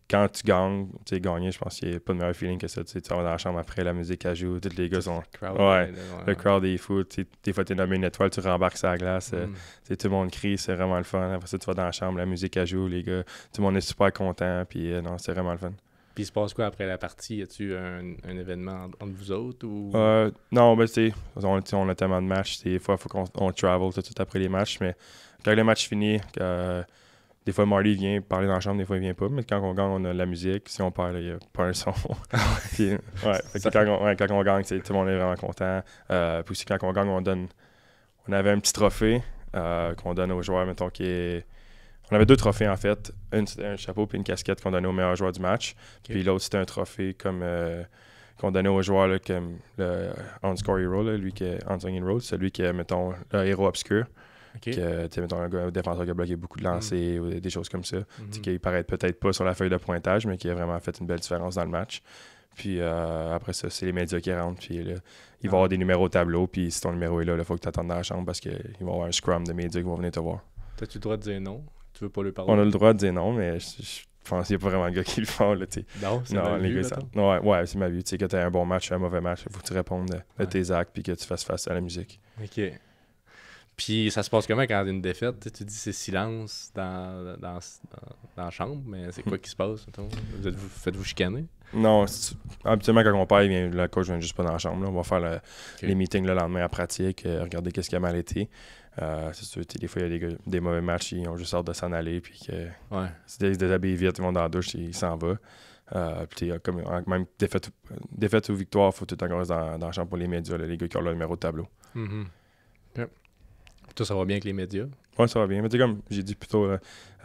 quand tu gagnes, tu sais, gagner, je pense qu'il n'y a pas de meilleur feeling que ça. Tu vas dans la chambre après, la musique, à joue, tous les gars sont. Le crowd, ouais, le crowd est fou. Des fois, tu es nommé une étoile, tu rembarques sur la glace, euh, mm. tout le monde crie, c'est vraiment le fun. Après ça, tu vas dans la chambre, la musique, à joue, les gars, tout le monde est super content, puis euh, non, c'est vraiment le fun. Puis il se passe quoi après la partie? Y a-tu un, événement entre vous autres? Ou... Euh, non, mais ben, tu sais, on, a tellement de matchs. Des fois, il faut qu'on travel tout après les matchs, mais quand le match finit, des fois, Marty vient parler dans la chambre, des fois, il vient pas. Mais quand on gagne, on a de la musique. Si on parle, il n'y a pas un son. Ah (laughs) ouais, quand, on, quand, on, gagne, tout le monde est vraiment content. Euh, puis aussi, quand on gagne, on donne. On avait un petit trophée euh, qu'on donne aux joueurs, mettons, qui On avait deux trophées, en fait. Une, c'était un chapeau puis une casquette qu'on donnait aux meilleurs joueurs du match. Puis l'autre, c'était un trophée comme. Euh, qu'on donnait aux joueurs comme le On Score Hero, lui qui celui qui est, mettons, le héros obscur. Que, tu mettons, un défenseur qui a bloqué beaucoup de hmm. lancers ou des choses comme ça, mm -hmm. qui paraît peut-être pas sur la feuille de pointage, mais qui a vraiment fait une belle différence dans le match. Puis euh, après ça, c'est les médias qui rentrent. Puis là, ils vont ah. avoir des numéros au tableau. Puis si ton numéro est là, il faut que tu attendes dans la chambre parce qu'ils vont avoir un scrum de médias qui vont venir te voir. T'as-tu le droit de dire non Tu veux pas lui parler On a le droit de dire non, mais je, pense qu'il n'y a pas vraiment de gars qui le font. Là, non, c'est ma les vue, gars, ça... Ouais, ouais c'est ma tu sais que tu as un bon match, ou un mauvais match, il faut que tu répondes de, tes actes puis que tu fasses face à la musique. Ok. Puis ça se passe comment quand a une défaite Tu dis c'est silence dans, dans, dans, la chambre, mais c'est quoi qui se passe Faites-vous chicaner Non, habituellement quand on parle, le coach vient juste pas dans la chambre. On va faire les meetings le lendemain à pratique, euh, regarder qu'est-ce qui a mal été. Euh, c'est sûr, des fois, il y a des, mauvais matchs, ils ont juste hâte de s'en aller. Puis que, ouais. Ils des déshabillent vite, ils vont dans la douche, ils s'en vont. Euh, puis comme, même défaite, ou victoire, il faut tout encore dans, dans la chambre pour les médias, les gars qui ont le numéro de tableau. Mm-hmm. Tout ça va bien avec les médias. Oui, ça va bien. Mais tu comme j'ai dit plus tôt,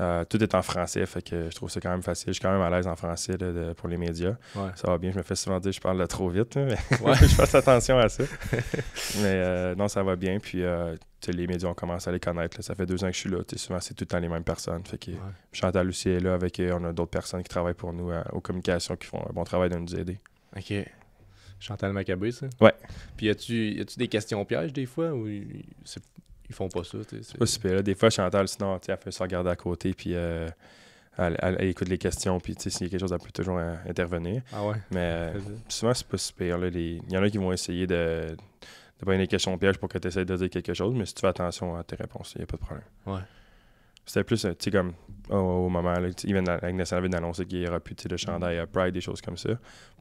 euh, tout est en français, fait que je trouve ça quand même facile. Je suis quand même à l'aise en français pour les médias. Ça va bien. Je me fais souvent dire que je parle trop vite, mais (laughs) je fasse attention à ça. (laughs) mais euh, non, ça va bien. Puis euh, les médias, on commence à les connaître. Ça fait deux ans que je suis là. Souvent, c'est tout le temps les mêmes personnes. Fait que Chantal aussi est là avec on a d'autres personnes qui travaillent pour nous aux communications qui font un bon travail de nous aider. OK. Chantal Maccabé, ça? Ouais. Puis, y a-tu des questions pièges des fois ils font pas ça. C'est pas super. Là. Des fois, Chantal, sinon, elle fait se regarder à côté, puis euh, elle, écoute les questions, puis s'il y a quelque chose, elle peut toujours euh, intervenir. Ah ouais? Mais euh, souvent, c'est pas super. Il y en a qui vont essayer de, de prendre des questions pièges pour que tu essaies de dire quelque chose, mais si tu fais attention à tes réponses, il n'y a pas de problème. Ouais. C'était plus, euh, tu sais, comme au, moment, là, avait la qu'il n'y aura plus de chandail à Pride, des choses comme ça,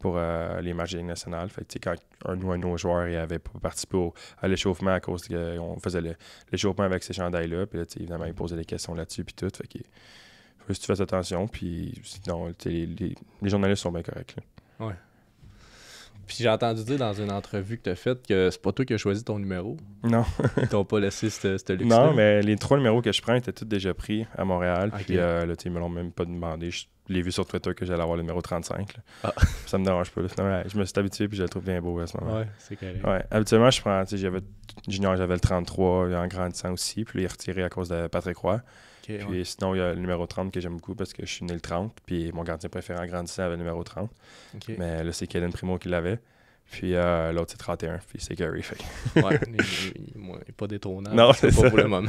pour euh, les matchs de Ligue Fait que, quand un, ou un de nos joueurs n'avait pas participé au, à l'échauffement à cause qu'on faisait l'échauffement avec ces chandails-là, puis évidemment, il posait des questions là-dessus, puis tout. Fait que, faut que tu fasses attention, puis sinon, les, les, journalistes sont bien corrects. Ouais. Puis j'ai entendu dire dans une entrevue que tu as faite que c'est pas toi qui as choisi ton numéro. Non. Ils t'ont pas laissé ce luxe. Non, mais les trois numéros que je prends étaient tous déjà pris à Montréal. Puis le euh, là, ils me l'ont même pas demandé. Je l'ai vu sur Twitter que j'allais avoir le numéro 35. Ah. (laughs) Ça me dérange pas. je me suis habitué puis je le trouve bien beau à ce moment-là. Ouais, c'est carré. Ouais. Habituellement, je prends, j'avais junior, j'avais le 33 en grandissant aussi. Puis il est retiré à cause de Patrick Roy puis sinon, il y a le numéro 30 que j'aime beaucoup parce que je suis né le 30. Puis mon gardien préféré en grandissant avait le numéro 30. Mais là, c'est Kellen Primo qui l'avait. Puis euh, l'autre, c'est 31. Puis c'est Gary. Fait. ouais, (laughs) il, pas détournant. Non, c'est pas pour le moment.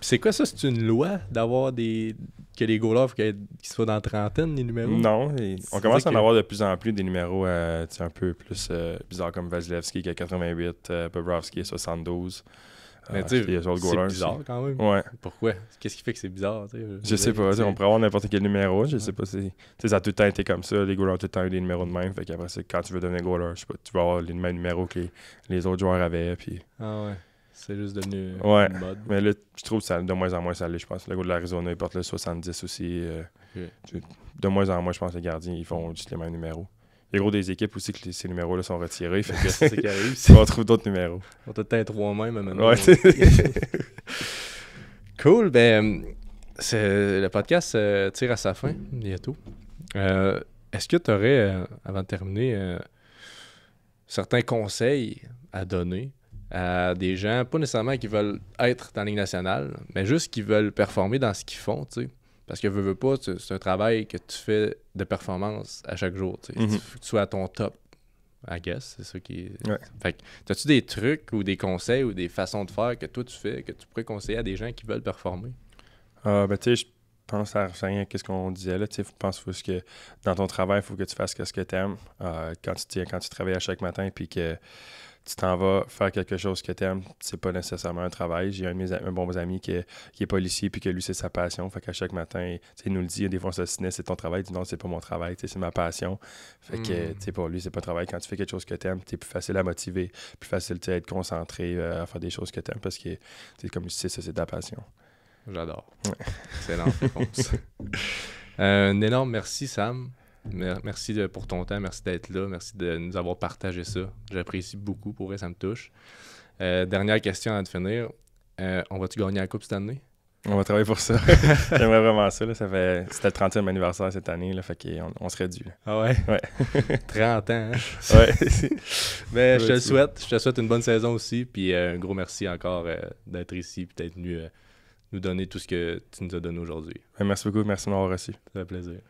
c'est quoi ça? C'est une loi d'avoir des. que les goalers qu'ils soient dans la trentaine, les numéros? Non. on commence à en avoir de plus en plus des numéros euh, un peu plus euh, bizarres comme Vasilevski qui a 88, Bobrovski 72. Mais ah, tu sais, c'est bizarre quand même. Pourquoi Qu'est-ce qui fait que c'est bizarre Je sais pas. On pourrait avoir n'importe quel numéro. Je sais pas si. ça a tout le temps été comme ça. Les goalers ont tout le temps eu des numéros de même. Fait quand tu veux devenir goaler, je sais pas, tu vas avoir les mêmes numéros que les autres joueurs avaient. Puis... Ah ouais. C'est juste devenu ouais. une mode. Mais là, je trouve que ça, de moins en moins ça l'est, je pense. Le goût de l'Arizona, il porte le 70 aussi. Euh, de moins en moins, je pense que les gardiens, ils font juste les mêmes numéros. Il y a gros des équipes aussi que ces numéros-là sont retirés. Fait que, c'est (laughs) on trouve d'autres numéros. On a teint trois-mêmes maintenant. (laughs) cool. Ben, euh, le podcast euh, tire à sa fin bientôt. Euh, est-ce que tu aurais, avant de terminer, certains conseils à donner à des gens, pas nécessairement qui veulent être dans la nationale, mais juste qui veulent performer dans ce qu'ils font, tu sais? Parce que veux, veux pas, c'est un travail que tu fais de performance à chaque jour. Tu mm-hmm. faut à ton top. I guess, c'est ça qui. Ouais. Fait que, as-tu des trucs ou des conseils ou des façons de faire que toi tu fais, que tu pourrais conseiller à des gens qui veulent performer? Ah, ben, tu sais, je pense à rien qu'est-ce qu'on disait là. Tu sais, pense que dans ton travail, il faut que tu fasses ce que tu aimes. Euh, quand, tu, quand tu travailles à chaque matin, puis que tu t'en vas faire quelque chose que tu aimes, c'est pas nécessairement un travail. J'ai un, bon ami qui est, policier puis que lui, c'est sa passion. Fait qu'à chaque matin, il nous le dit, des fois, on c'est ton travail. dis non, c'est pas mon travail, c'est ma passion. Fait que, hmm. sais pour lui, c'est pas un travail. Quand tu fais quelque chose que tu aimes, tu es plus facile à motiver, plus facile à être concentré, euh, à faire des choses que tu aimes parce que, comme tu sais, ça, c'est ta passion. J'adore. excellent (laughs) euh, un énorme merci, Sam. Merci pour ton temps, merci d'être là, merci de nous avoir partagé ça. J'apprécie beaucoup, pour vrai, ça me touche. Euh, dernière question à te finir. Euh, on va-tu gagner la Coupe cette année? On va travailler pour ça. (laughs) J'aimerais vraiment ça. ça fait... C'était le 30e anniversaire cette année. Là, fait qu'on, on serait dû. Ah ouais? 30 (laughs) ans. Mais hein? (laughs) ben, je te souhaite. Je te souhaite une bonne saison aussi. Puis euh, un gros merci encore d'être ici et d'être venu nous donner tout ce que tu nous as donné aujourd'hui. Ben, merci beaucoup. Merci de m'avoir reçu. Ça fait plaisir.